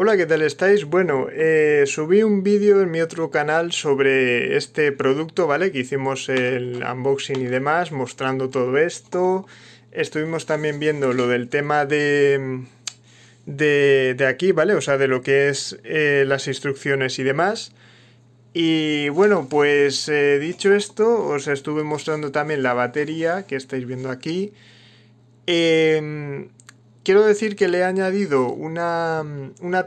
Hola, ¿qué tal estáis? Bueno, eh, subí un vídeo en mi otro canal sobre este producto, ¿vale? Que hicimos el unboxing y demás, mostrando todo esto. Estuvimos también viendo lo del tema de, de, aquí, ¿vale? O sea, de lo que es eh, las instrucciones y demás. Y bueno, pues eh, dicho esto, os estuve mostrando también la batería que estáis viendo aquí. Em, quiero decir que le he añadido una,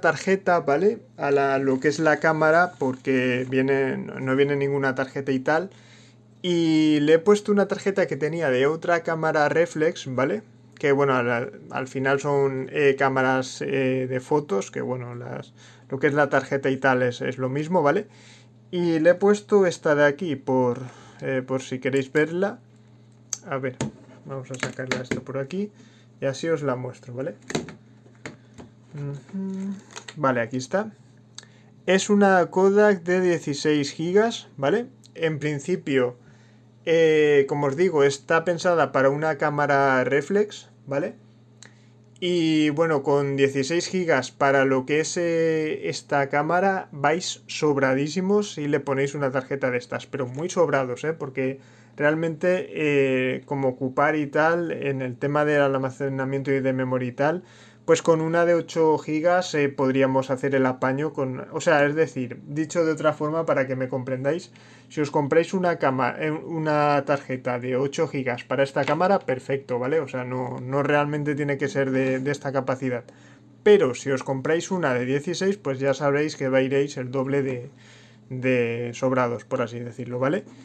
tarjeta, ¿vale? A lo que es la cámara, porque viene, no viene ninguna tarjeta y tal. Y le he puesto una tarjeta que tenía de otra cámara reflex, ¿vale? Que bueno, al, final son eh, cámaras eh, de fotos, que bueno, las, lo que es la tarjeta y tal es, lo mismo, ¿vale? Y le he puesto esta de aquí por, eh, por si queréis verla. A ver, vamos a sacarla esta por aquí. Y así os la muestro, ¿vale? Vale, aquí está. Es una Kodak de 16 GB, ¿vale? En principio, eh, como os digo, está pensada para una cámara reflex, ¿vale? Y bueno, con 16 GB para lo que es eh, esta cámara, vais sobradísimos si le ponéis una tarjeta de estas, pero muy sobrados, ¿eh? Porque realmente eh, como ocupar y tal, en el tema del almacenamiento y de memoria y tal, pues con una de 8 gigas eh, podríamos hacer el apaño con... O sea, es decir, dicho de otra forma para que me comprendáis, si os compráis una, cama, eh, una tarjeta de 8 gigas para esta cámara, perfecto, ¿vale? O sea, no, no realmente tiene que ser de, esta capacidad. Pero si os compráis una de 16, pues ya sabréis que va a iréis el doble de, de sobrados, por así decirlo, ¿vale? vale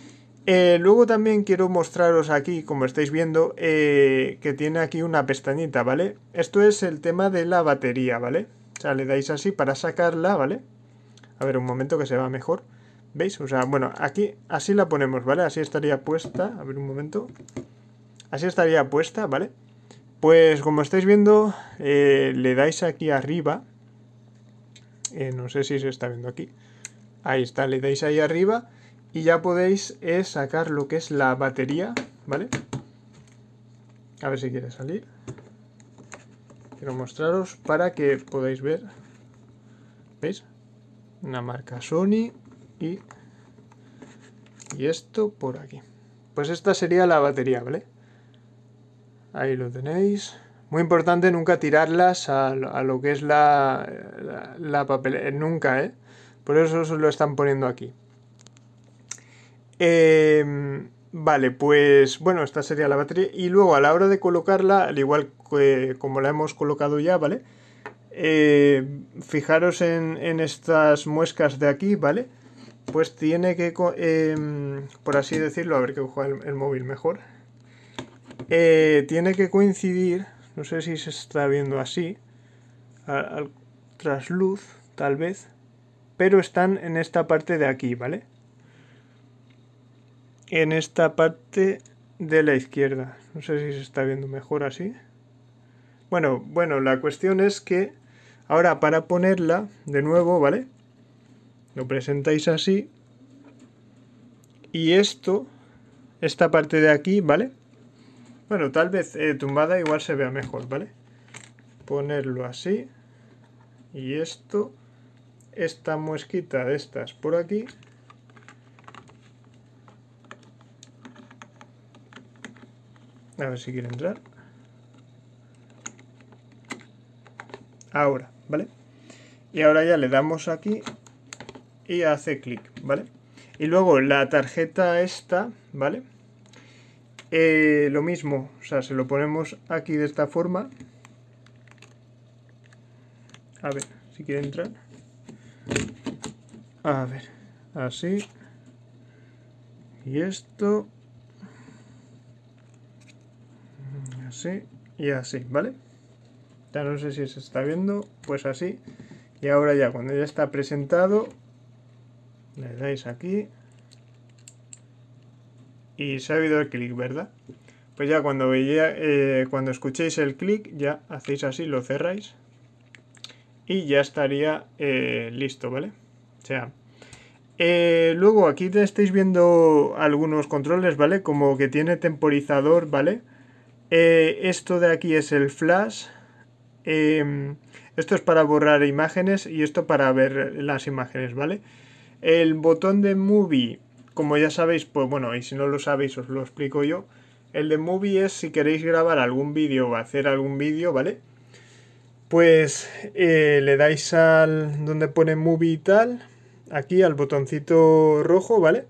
eh, luego también quiero mostraros aquí, como estáis viendo, eh, que tiene aquí una pestañita, ¿vale? Esto es el tema de la batería, ¿vale? O sea, le dais así para sacarla, ¿vale? A ver, un momento que se va mejor. ¿Veis? O sea, bueno, aquí así la ponemos, ¿vale? Así estaría puesta. A ver, un momento. Así estaría puesta, ¿vale? Pues como estáis viendo, eh, le dais aquí arriba. no sé si se está viendo aquí. Ahí está, le dais ahí arriba y ya podéis eh, sacar lo que es la batería, ¿vale? A ver si quiere salir. Quiero mostraros para que podáis ver, ¿veis? Una marca Sony y, esto por aquí. Pues esta sería la batería, ¿vale? Ahí lo tenéis. Muy importante nunca tirarlas a, lo que es la, la, papelera, nunca, ¿eh? Por eso os lo están poniendo aquí. Em, vale, pues bueno, esta sería la batería. Y luego a la hora de colocarla, al igual que como la hemos colocado ya, ¿vale? Eh, fijaros en, estas muescas de aquí, ¿vale? Pues tiene que, em, por así decirlo, a ver que cojo el, móvil mejor. Eh, tiene que coincidir, no sé si se está viendo así, al trasluz, tal vez, pero están en esta parte de aquí, ¿vale? en esta parte de la izquierda. No sé si se está viendo mejor así. Bueno, bueno, la cuestión es que ahora para ponerla de nuevo, ¿vale? Lo presentáis así. Y esto, esta parte de aquí, ¿vale? Bueno, tal vez eh, tumbada igual se vea mejor, ¿vale? Ponerlo así. Y esto, esta muesquita de estas por aquí, A ver si quiere entrar. Ahora, ¿vale? Y ahora ya le damos aquí y hace clic, ¿vale? Y luego la tarjeta esta, ¿vale? Eh, lo mismo, o sea, se lo ponemos aquí de esta forma. A ver, si quiere entrar. A ver, así. Y esto. y así, ¿vale? Ya no sé si se está viendo, pues así. Y ahora ya, cuando ya está presentado, le dais aquí. Y se ha habido el clic, ¿verdad? Pues ya cuando, veía, eh, cuando escuchéis el clic, ya hacéis así, lo cerráis. Y ya estaría eh, listo, ¿vale? O sea, eh, luego aquí te estáis viendo algunos controles, ¿vale? Como que tiene temporizador, ¿vale? vale eh, esto de aquí es el flash. Em, esto es para borrar imágenes y esto para ver las imágenes, ¿vale? El botón de Movie, como ya sabéis, pues bueno, y si no lo sabéis os lo explico yo. El de Movie es si queréis grabar algún vídeo o hacer algún vídeo, ¿vale? Pues eh, le dais al donde pone Movie y tal, aquí al botoncito rojo, ¿vale?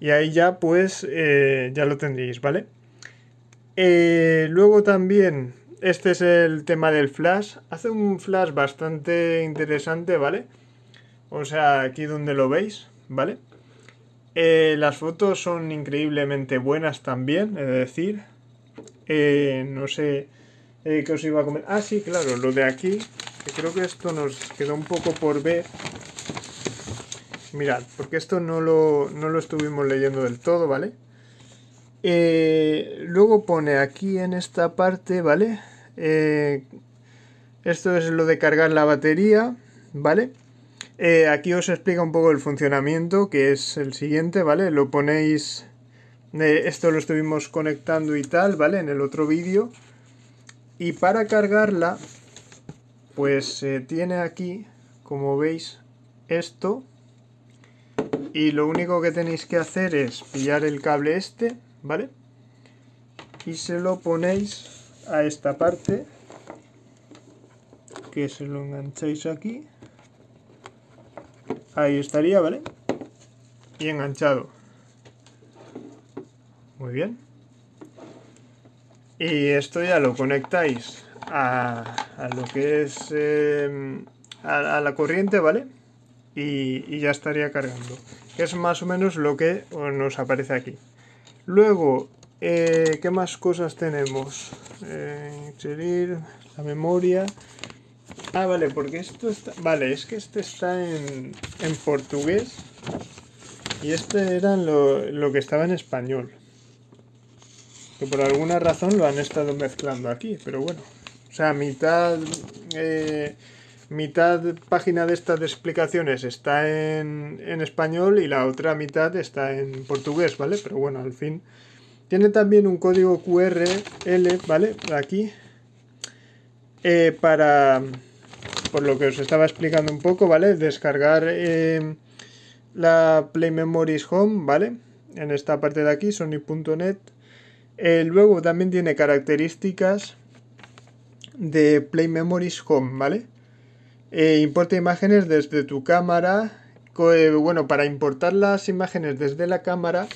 Y ahí ya pues eh, ya lo tendréis, ¿vale? Eh, luego también, este es el tema del flash. Hace un flash bastante interesante, ¿vale? O sea, aquí donde lo veis, ¿vale? Eh, las fotos son increíblemente buenas también, es decir. Eh, no sé qué os iba a comer Ah, sí, claro, lo de aquí, que creo que esto nos quedó un poco por ver. Mirad, porque esto no lo estuvimos leyendo del todo, ¿vale? Eh, luego pone aquí en esta parte, ¿vale? Eh, esto es lo de cargar la batería, ¿vale? Eh, aquí os explica un poco el funcionamiento, que es el siguiente, ¿vale? Lo ponéis... esto lo estuvimos conectando y tal, ¿vale? En el otro vídeo. Y para cargarla, pues se tiene aquí, como veis, esto. Y lo único que tenéis que hacer es pillar el cable este, ¿vale? Y se lo ponéis a esta parte, que se lo engancháis aquí. Ahí estaría, ¿vale? Y enganchado. Muy bien. Y esto ya lo conectáis a, lo que es em, a, la corriente, ¿vale? Y, y ya estaría cargando. es más o menos lo que nos aparece aquí. Luego, eh, ¿qué más cosas tenemos? Eh, la memoria. Ah, vale, porque esto está... Vale, es que este está en, en portugués. Y este era lo, que estaba en español. Que por alguna razón lo han estado mezclando aquí, pero bueno. O sea, mitad... Eh, mitad página de estas explicaciones está en, español y la otra mitad está en portugués, ¿vale? Pero bueno, al fin. Tiene también un código QRL, ¿vale? Aquí. Eh, para, por lo que os estaba explicando un poco, ¿vale? Descargar eh, la Play Memories Home, ¿vale? En esta parte de aquí, sony.net. Eh, luego también tiene características de Play Memories Home, ¿vale? Eh, importa imágenes desde tu cámara. Eh, bueno, para importar las imágenes desde la cámara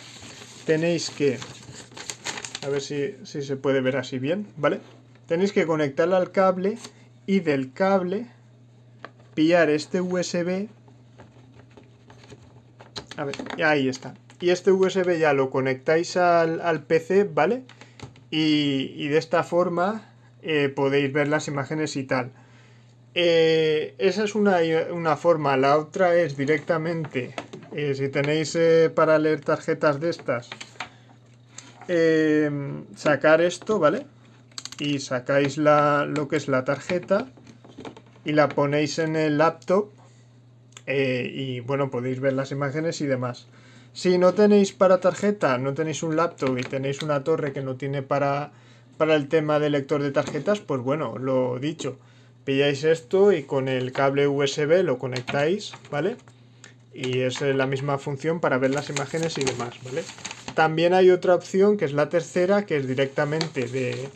tenéis que... A ver si, se puede ver así bien, ¿vale? Tenéis que conectarla al cable y del cable pillar este USB. A ver, ahí está. Y este USB ya lo conectáis al, al PC, ¿vale? Y, de esta forma eh, podéis ver las imágenes y tal. Eh, esa es una, forma. La otra es directamente, eh, si tenéis eh, para leer tarjetas de estas, sacar esto, ¿vale? Y sacáis la, lo que es la tarjeta y la ponéis en el laptop y bueno, podéis ver las imágenes y demás. Si no tenéis para tarjeta, no tenéis un laptop y tenéis una torre que no tiene para, para el tema de lector de tarjetas, pues bueno, lo dicho pilláis esto y con el cable USB lo conectáis, ¿vale? Y es eh, la misma función para ver las imágenes y demás, ¿vale? También hay otra opción que es la tercera, que es directamente de,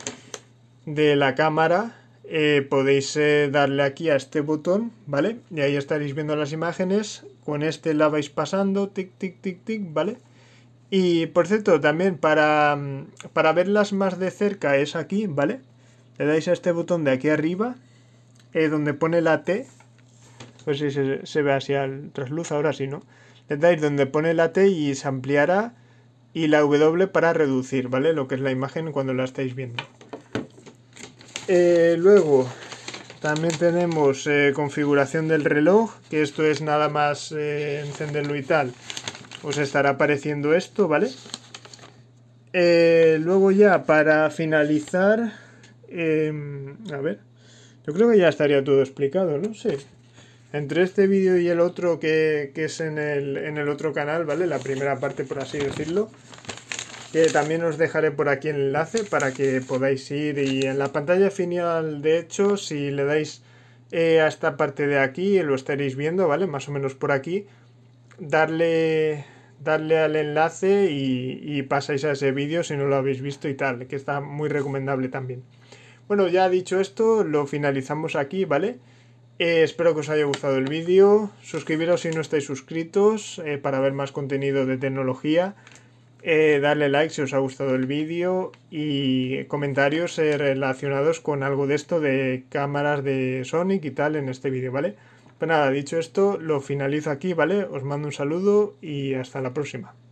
de la cámara. Eh, podéis eh, darle aquí a este botón, ¿vale? Y ahí estaréis viendo las imágenes. Con este la vais pasando, tic, tic, tic, tic, ¿vale? Y por cierto, también para, mm, para verlas más de cerca es aquí, ¿vale? Le dais a este botón de aquí arriba eh, donde pone la T, pues si se, ve así al trasluz, ahora sí, ¿no? Le dais donde pone la T y se ampliará y la W para reducir, ¿vale? Lo que es la imagen cuando la estáis viendo. Eh, luego, también tenemos eh, configuración del reloj, que esto es nada más encenderlo y tal. Os estará apareciendo esto, ¿vale? luego ya, para finalizar, em, a ver, yo creo que ya estaría todo explicado, no sé. Entre este vídeo y el otro que, es en el, otro canal, ¿vale? La primera parte, por así decirlo. Que también os dejaré por aquí el enlace para que podáis ir. Y en la pantalla final, de hecho, si le dais eh, a esta parte de aquí, lo estaréis viendo, ¿vale? Más o menos por aquí. Darle darle al enlace y, y pasáis a ese vídeo si no lo habéis visto y tal, que está muy recomendable también. Bueno, ya dicho esto, lo finalizamos aquí, ¿vale? Eh, espero que os haya gustado el vídeo. Suscribiros si no estáis suscritos eh, para ver más contenido de tecnología. Eh, darle like si os ha gustado el vídeo y comentarios relacionados con algo de esto de cámaras de Sonic y tal en este vídeo, ¿vale? Pues nada, dicho esto, lo finalizo aquí, ¿vale? Os mando un saludo y hasta la próxima.